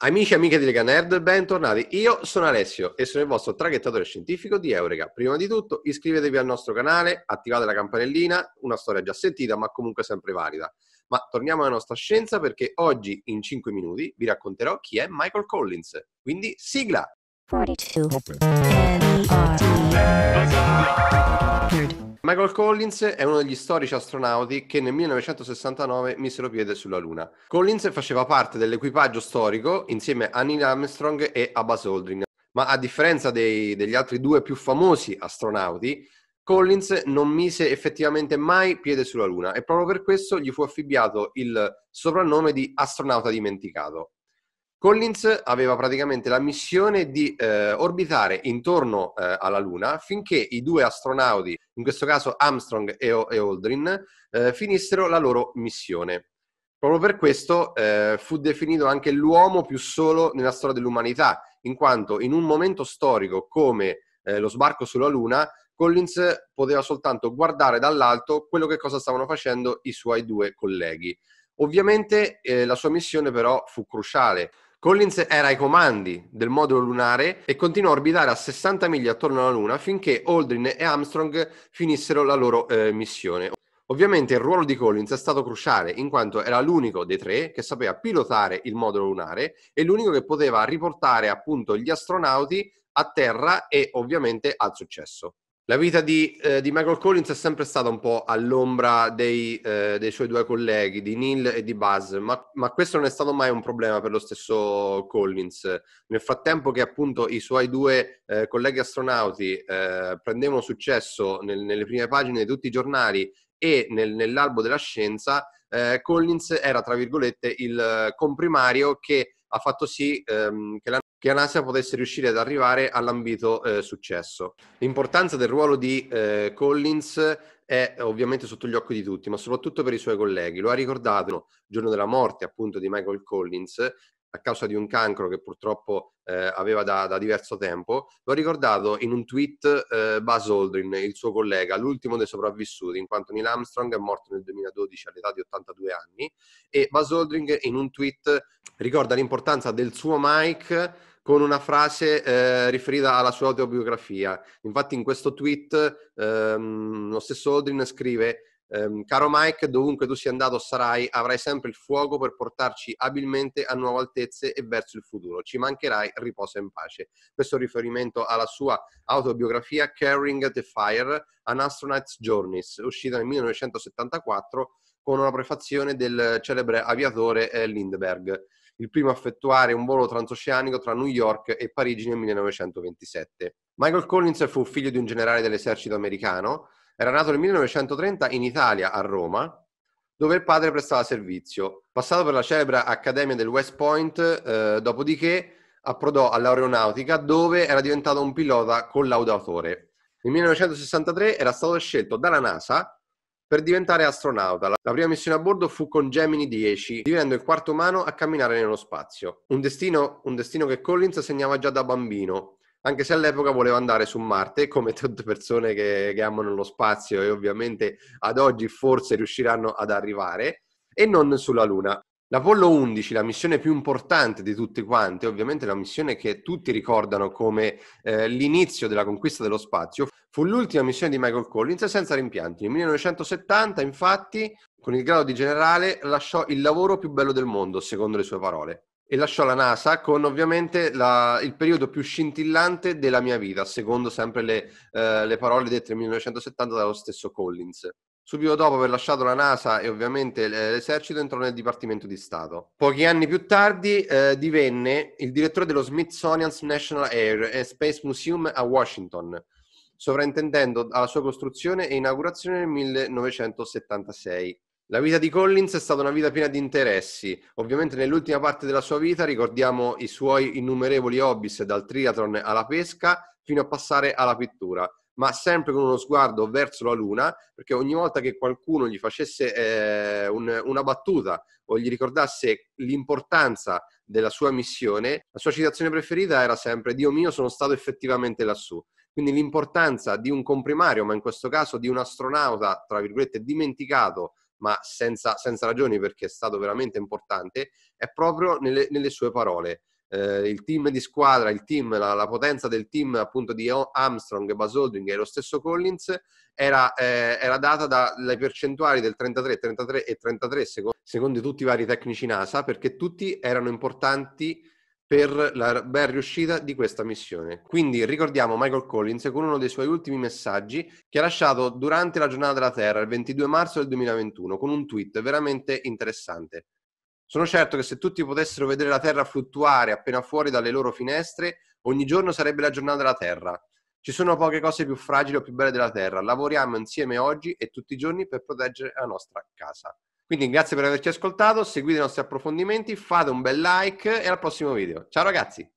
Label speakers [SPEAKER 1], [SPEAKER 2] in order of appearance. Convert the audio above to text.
[SPEAKER 1] Amici e amiche di Lega Nerd, bentornati. Io sono Alessio e sono il vostro traghettatore scientifico di Eureka. Prima di tutto iscrivetevi al nostro canale, attivate la campanellina, una storia già sentita ma comunque sempre valida. Ma torniamo alla nostra scienza perché oggi in 5 minuti vi racconterò chi è Michael Collins. Quindi sigla! 42. Michael Collins è uno degli storici astronauti che nel 1969 misero piede sulla Luna. Collins faceva parte dell'equipaggio storico insieme a Neil Armstrong e Abbas Holdring, ma a differenza dei, degli altri due più famosi astronauti, Collins non mise effettivamente mai piede sulla Luna e proprio per questo gli fu affibbiato il soprannome di astronauta dimenticato. Collins aveva praticamente la missione di eh, orbitare intorno eh, alla Luna finché i due astronauti in questo caso Armstrong e, o- e Aldrin, eh, finissero la loro missione. Proprio per questo eh, fu definito anche l'uomo più solo nella storia dell'umanità, in quanto in un momento storico come eh, lo sbarco sulla Luna, Collins poteva soltanto guardare dall'alto quello che cosa stavano facendo i suoi due colleghi. Ovviamente eh, la sua missione però fu cruciale Collins era ai comandi del modulo lunare e continuò a orbitare a 60 miglia attorno alla Luna finché Aldrin e Armstrong finissero la loro eh, missione. Ovviamente il ruolo di Collins è stato cruciale, in quanto era l'unico dei tre che sapeva pilotare il modulo lunare e l'unico che poteva riportare appunto gli astronauti a terra e ovviamente al successo. La vita di, eh, di, Michael Collins è sempre stata un po' all'ombra dei, eh, dei suoi due colleghi, di Neil e di Buzz, ma, ma, questo non è stato mai un problema per lo stesso Collins. Nel frattempo che appunto i suoi due eh, colleghi astronauti eh, prendevano successo nel, nelle prime pagine di tutti i giornali e nel, nell'albo della scienza, eh, Collins era, tra virgolette, il eh, comprimario che ha fatto sì ehm, che la che Anasia potesse riuscire ad arrivare all'ambito eh, successo. L'importanza del ruolo di eh, Collins è ovviamente sotto gli occhi di tutti, ma soprattutto per i suoi colleghi. Lo ha ricordato il giorno della morte appunto di Michael Collins, a causa di un cancro che purtroppo eh, aveva da, da, diverso tempo, lo ha ricordato in un tweet eh, Buzz Aldrin, il suo collega, l'ultimo dei sopravvissuti, in quanto Neil Armstrong è morto nel 2012 all'età di 82 anni, e Buzz Aldrin in un tweet ricorda l'importanza del suo mic con una frase eh, riferita alla sua autobiografia. Infatti in questo tweet ehm, lo stesso Aldrin scrive Um, caro Mike, dovunque tu sia andato sarai, avrai sempre il fuoco per portarci abilmente a nuove altezze e verso il futuro. Ci mancherai, riposa in pace. Questo riferimento alla sua autobiografia Carrying the Fire, An Astronaut's Journeys, uscita nel 1974 con una prefazione del celebre aviatore eh, Lindbergh, il primo a effettuare un volo transoceanico tra New York e Parigi nel 1927. Michael Collins fu figlio di un generale dell'esercito americano era nato nel 1930 in Italia, a Roma, dove il padre prestava servizio. Passato per la celebre Accademia del West Point, eh, dopodiché approdò all'aeronautica dove era diventato un pilota collaudatore. Nel 1963 era stato scelto dalla NASA per diventare astronauta. La prima missione a bordo fu con Gemini 10, divenendo il quarto umano a camminare nello spazio. Un destino, un destino che Collins segnava già da bambino anche se all'epoca voleva andare su Marte, come tante persone che, che amano lo spazio e ovviamente ad oggi forse riusciranno ad arrivare, e non sulla Luna. L'Apollo 11, la missione più importante di tutte quante, ovviamente la missione che tutti ricordano come eh, l'inizio della conquista dello spazio, fu l'ultima missione di Michael Collins senza rimpianti. Nel 1970, infatti, con il grado di generale, lasciò il lavoro più bello del mondo, secondo le sue parole e lasciò la NASA con ovviamente la, il periodo più scintillante della mia vita, secondo sempre le, eh, le parole dette nel 1970 dallo stesso Collins. Subito dopo aver lasciato la NASA e ovviamente l'esercito entrò nel Dipartimento di Stato. Pochi anni più tardi eh, divenne il direttore dello Smithsonian's National Air and eh, Space Museum a Washington, sovrintendendo alla sua costruzione e inaugurazione nel 1976. La vita di Collins è stata una vita piena di interessi. Ovviamente nell'ultima parte della sua vita ricordiamo i suoi innumerevoli hobbies dal triathlon alla pesca fino a passare alla pittura, ma sempre con uno sguardo verso la luna, perché ogni volta che qualcuno gli facesse eh, un, una battuta o gli ricordasse l'importanza della sua missione, la sua citazione preferita era sempre Dio mio, sono stato effettivamente lassù. Quindi l'importanza di un comprimario, ma in questo caso di un astronauta, tra virgolette, dimenticato ma senza, senza ragioni perché è stato veramente importante, è proprio nelle, nelle sue parole. Eh, il team di squadra, il team, la, la, potenza del team appunto di Armstrong, Holding e lo stesso Collins era, eh, era data dalle percentuali del 33, 33 e 33 secondo, secondo tutti i vari tecnici NASA perché tutti erano importanti per la ben riuscita di questa missione. Quindi ricordiamo Michael Collins con uno dei suoi ultimi messaggi che ha lasciato durante la giornata della Terra il 22 marzo del 2021 con un tweet veramente interessante. Sono certo che se tutti potessero vedere la Terra fluttuare appena fuori dalle loro finestre, ogni giorno sarebbe la giornata della Terra. Ci sono poche cose più fragili o più belle della Terra. Lavoriamo insieme oggi e tutti i giorni per proteggere la nostra casa. Quindi grazie per averci ascoltato, seguite i nostri approfondimenti, fate un bel like e al prossimo video. Ciao ragazzi!